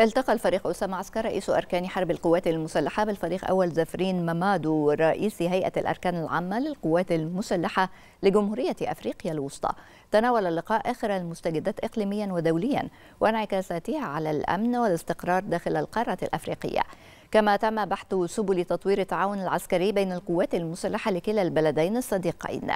التقى الفريق أسامة عسكر رئيس أركان حرب القوات المسلحة بالفريق أول زفرين ممادو رئيس هيئة الأركان العامة للقوات المسلحة لجمهورية أفريقيا الوسطى تناول اللقاء آخر المستجدات إقليميا ودوليا وانعكاساتها على الأمن والاستقرار داخل القارة الأفريقية كما تم بحث سبل تطوير التعاون العسكري بين القوات المسلحة لكلا البلدين الصديقين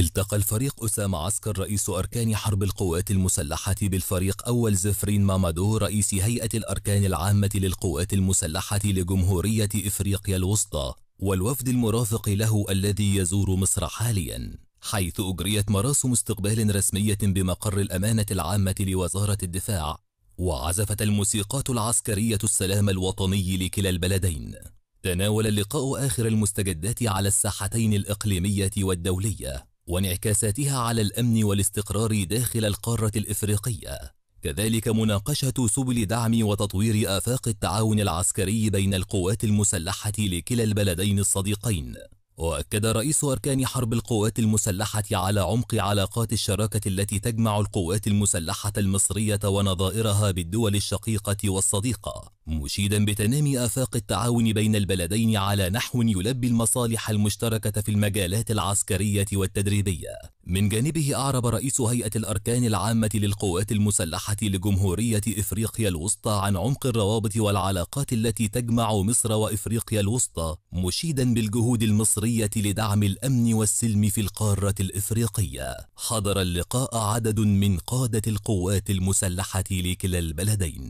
التقى الفريق أسامة عسكر رئيس أركان حرب القوات المسلحة بالفريق أول زفرين مامادو رئيس هيئة الأركان العامة للقوات المسلحة لجمهورية إفريقيا الوسطى والوفد المرافق له الذي يزور مصر حاليا حيث أجريت مراسم استقبال رسمية بمقر الأمانة العامة لوزارة الدفاع وعزفت الموسيقات العسكرية السلام الوطني لكلا البلدين تناول اللقاء آخر المستجدات على الساحتين الإقليمية والدولية وانعكاساتها على الأمن والاستقرار داخل القارة الإفريقية كذلك مناقشة سبل دعم وتطوير آفاق التعاون العسكري بين القوات المسلحة لكلا البلدين الصديقين وأكد رئيس أركان حرب القوات المسلحة على عمق علاقات الشراكة التي تجمع القوات المسلحة المصرية ونظائرها بالدول الشقيقة والصديقة مشيدا بتنامي آفاق التعاون بين البلدين على نحو يلبي المصالح المشتركة في المجالات العسكرية والتدريبية. من جانبه أعرب رئيس هيئة الأركان العامة للقوات المسلحة لجمهورية إفريقيا الوسطى عن عمق الروابط والعلاقات التي تجمع مصر وإفريقيا الوسطى، مشيدا بالجهود المصرية لدعم الأمن والسلم في القارة الإفريقية. حضر اللقاء عدد من قادة القوات المسلحة لكلا البلدين.